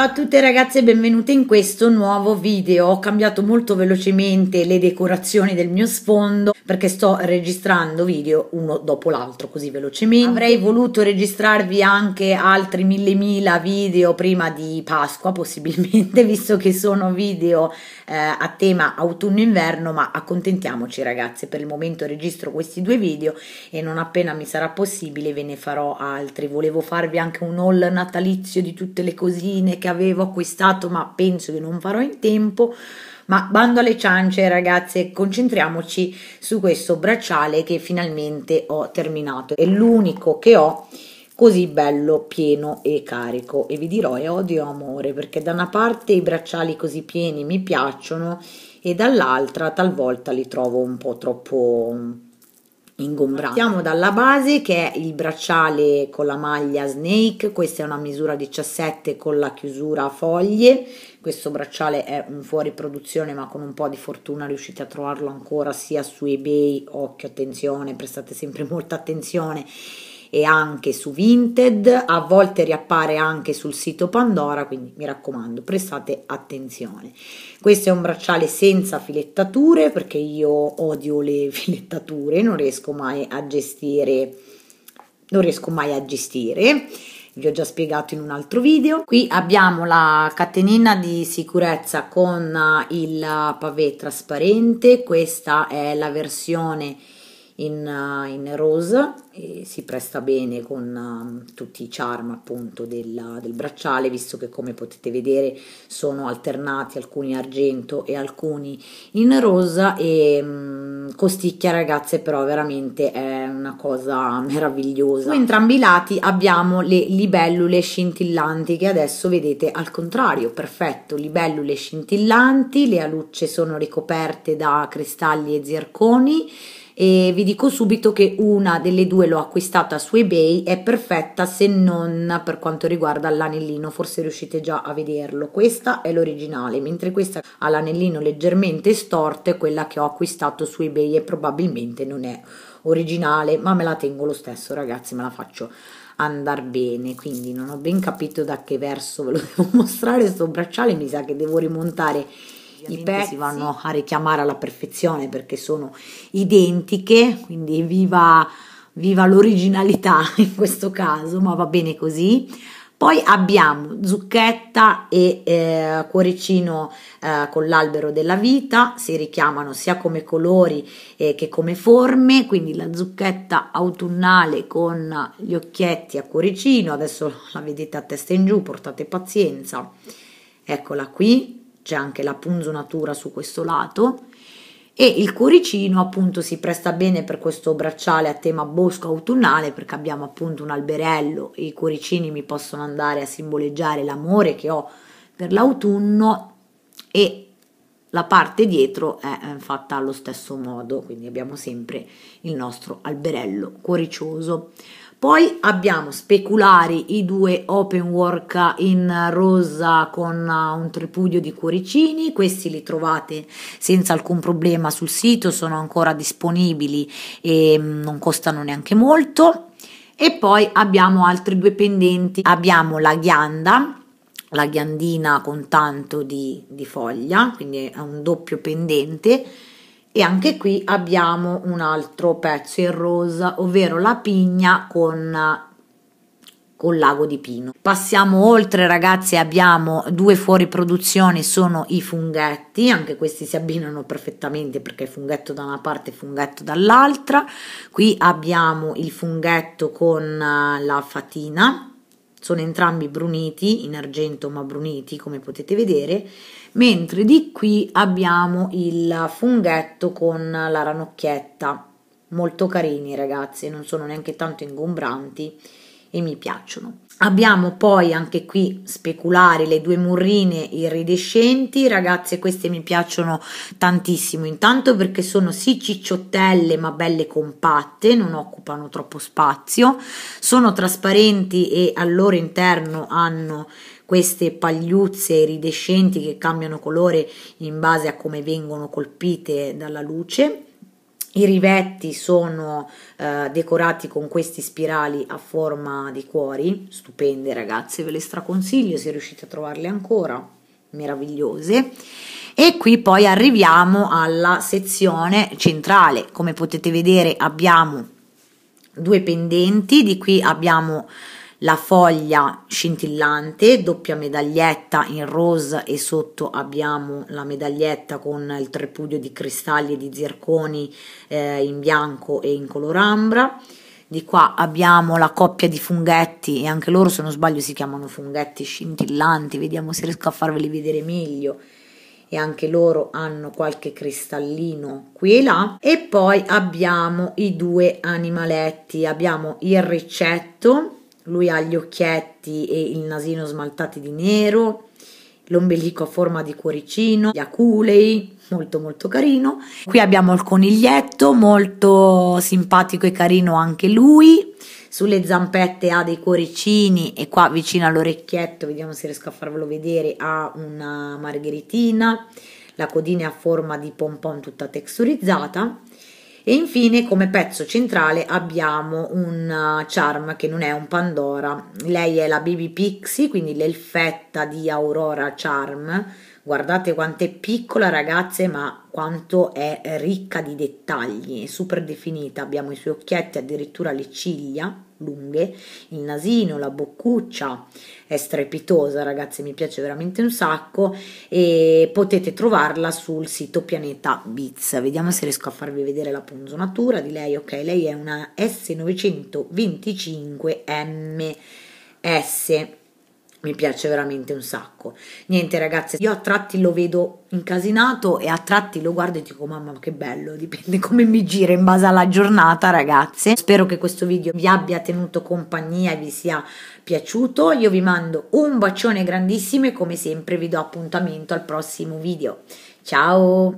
Ciao a tutte ragazze e benvenute in questo nuovo video. Ho cambiato molto velocemente le decorazioni del mio sfondo perché sto registrando video uno dopo l'altro così velocemente. Avrei voluto registrarvi anche altri mille mila video prima di Pasqua possibilmente visto che sono video eh, a tema autunno-inverno ma accontentiamoci ragazze per il momento registro questi due video e non appena mi sarà possibile ve ne farò altri. Volevo farvi anche un haul natalizio di tutte le cosine che avevo acquistato, ma penso che non farò in tempo. Ma bando alle ciance, ragazze, concentriamoci su questo bracciale che finalmente ho terminato. È l'unico che ho così bello, pieno e carico. E vi dirò, è odio amore, perché da una parte i bracciali così pieni mi piacciono e dall'altra talvolta li trovo un po' troppo ingombrante. Partiamo dalla base che è il bracciale con la maglia snake, questa è una misura 17 con la chiusura a foglie, questo bracciale è un fuori produzione ma con un po' di fortuna riuscite a trovarlo ancora sia su ebay, occhio attenzione, prestate sempre molta attenzione e anche su Vinted, a volte riappare anche sul sito Pandora, quindi mi raccomando, prestate attenzione. Questo è un bracciale senza filettature perché io odio le filettature, non riesco mai a gestire non riesco mai a gestire vi ho già spiegato in un altro video. Qui abbiamo la catenina di sicurezza con il pavé trasparente, questa è la versione in, eh, in rose e si presta bene con uh, tutti i charm appunto del, del, bracciale visto che come potete vedere sono alternati alcuni argento e alcuni in rosa e um, costicchia ragazze però veramente è una cosa meravigliosa su entrambi i lati abbiamo le libellule scintillanti che adesso vedete al contrario perfetto libellule scintillanti le alucce sono ricoperte da cristalli e zirconi e vi dico subito che una delle due l'ho acquistata su ebay è perfetta se non per quanto riguarda l'anellino forse riuscite già a vederlo questa è l'originale mentre questa ha l'anellino leggermente storto è quella che ho acquistato su ebay e probabilmente non è originale ma me la tengo lo stesso ragazzi me la faccio andar bene quindi non ho ben capito da che verso ve lo devo mostrare sto bracciale mi sa che devo rimontare i pezzi vanno a richiamare alla perfezione perché sono identiche, quindi viva, viva l'originalità in questo caso, ma va bene così. Poi abbiamo zucchetta e eh, cuoricino eh, con l'albero della vita, si richiamano sia come colori eh, che come forme, quindi la zucchetta autunnale con gli occhietti a cuoricino, adesso la vedete a testa in giù, portate pazienza, eccola qui, c'è anche la punzonatura su questo lato e il cuoricino appunto si presta bene per questo bracciale a tema bosco autunnale perché abbiamo appunto un alberello e i cuoricini mi possono andare a simboleggiare l'amore che ho per l'autunno e la parte dietro è eh, fatta allo stesso modo, quindi abbiamo sempre il nostro alberello cuoricioso. Poi abbiamo speculari i due open work in rosa con uh, un tripudio di cuoricini, questi li trovate senza alcun problema sul sito, sono ancora disponibili e mm, non costano neanche molto. E poi abbiamo altri due pendenti, abbiamo la ghianda la ghiandina con tanto di, di foglia, quindi è un doppio pendente, e anche qui abbiamo un altro pezzo in rosa ovvero la pigna con con l'ago di pino passiamo oltre ragazzi abbiamo due fuori produzione sono i funghetti anche questi si abbinano perfettamente perché funghetto da una parte e funghetto dall'altra qui abbiamo il funghetto con eh, la fatina sono entrambi bruniti in argento ma bruniti come potete vedere mentre di qui abbiamo il funghetto con la ranocchietta molto carini ragazzi non sono neanche tanto ingombranti e mi piacciono. Abbiamo poi anche qui speculari le due murrine iridescenti, ragazze queste mi piacciono tantissimo, intanto perché sono sì cicciottelle ma belle compatte, non occupano troppo spazio, sono trasparenti e al loro interno hanno queste pagliuzze iridescenti che cambiano colore in base a come vengono colpite dalla luce i rivetti sono eh, decorati con questi spirali a forma di cuori, stupende ragazze, ve le straconsiglio se riuscite a trovarle ancora, meravigliose. E qui poi arriviamo alla sezione centrale, come potete vedere abbiamo due pendenti, di qui abbiamo la foglia scintillante, doppia medaglietta in rosa e sotto abbiamo la medaglietta con il trepudio di cristalli e di zirconi eh, in bianco e in color ambra. Di qua abbiamo la coppia di funghetti e anche loro se non sbaglio si chiamano funghetti scintillanti, vediamo se riesco a farveli vedere meglio e anche loro hanno qualche cristallino qui e là e poi abbiamo i due animaletti, abbiamo il ricetto lui ha gli occhietti e il nasino smaltati di nero, l'ombelico a forma di cuoricino, gli aculei, molto molto carino. Qui abbiamo il coniglietto, molto simpatico e carino anche lui. Sulle zampette ha dei cuoricini e qua vicino all'orecchietto, vediamo se riesco a farvelo vedere, ha una margheritina. La codina è a forma di pompon tutta texturizzata e infine come pezzo centrale abbiamo un uh, charm che non è un Pandora, lei è la BB Pixie, quindi l'elfetta di Aurora Charm, Guardate quanto è piccola ragazze, ma quanto è ricca di dettagli, è super definita. Abbiamo i suoi occhietti, addirittura le ciglia lunghe, il nasino, la boccuccia, è strepitosa ragazze, mi piace veramente un sacco e potete trovarla sul sito Pianeta Beats. Vediamo se riesco a farvi vedere la punzonatura di lei. Ok, lei è una S925MS mi piace veramente un sacco. Niente ragazze, io a tratti lo vedo incasinato e a tratti lo guardo e dico mamma che bello, dipende come mi gira in base alla giornata ragazze. Spero che questo video vi abbia tenuto compagnia e vi sia piaciuto. Io vi mando un bacione grandissimo e come sempre vi do appuntamento al prossimo video. Ciao!